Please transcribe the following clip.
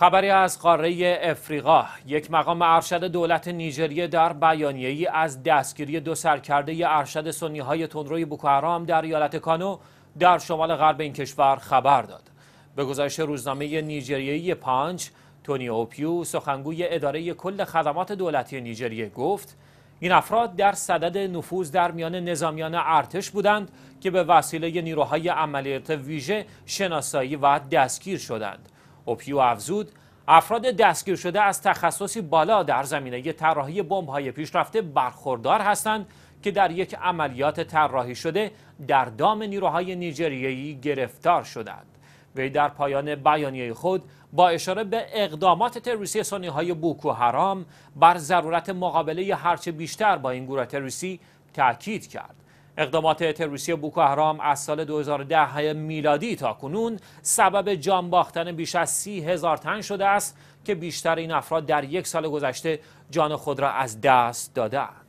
خبری از قاره افریقا یک مقام ارشد دولت نیجریه در بیانیه‌ای از دستگیری دو سرکرده ارشد سنیهای تندروی بوکوهرام در ایالت کانو در شمال غرب این کشور خبر داد به گزارش روزنامه نیجریه‌ای پانچ تونی اوپیو سخنگوی اداره کل خدمات دولتی نیجریه گفت این افراد در صدد نفوذ در میان نظامیان ارتش بودند که به وسیله نیروهای عملیات ویژه شناسایی و دستگیر شدند اوپیو افزود افراد دستگیر شده از تخصصی بالا در زمینه طراحی بمب‌های پیشرفته برخوردار هستند که در یک عملیات طراحی شده در دام نیروهای نیجریه‌ای گرفتار شدند. وی در پایان بیانیه خود با اشاره به اقدامات تروریستی سنی های بوکو حرام بر ضرورت مقابله هرچه بیشتر با این گروه تروریستی تاکید کرد اقدامات تروریستی احرام از سال 2010 میلادی تا کنون سبب جان باختن بیش از سی هزار تن شده است که بیشتر این افراد در یک سال گذشته جان خود را از دست دادند.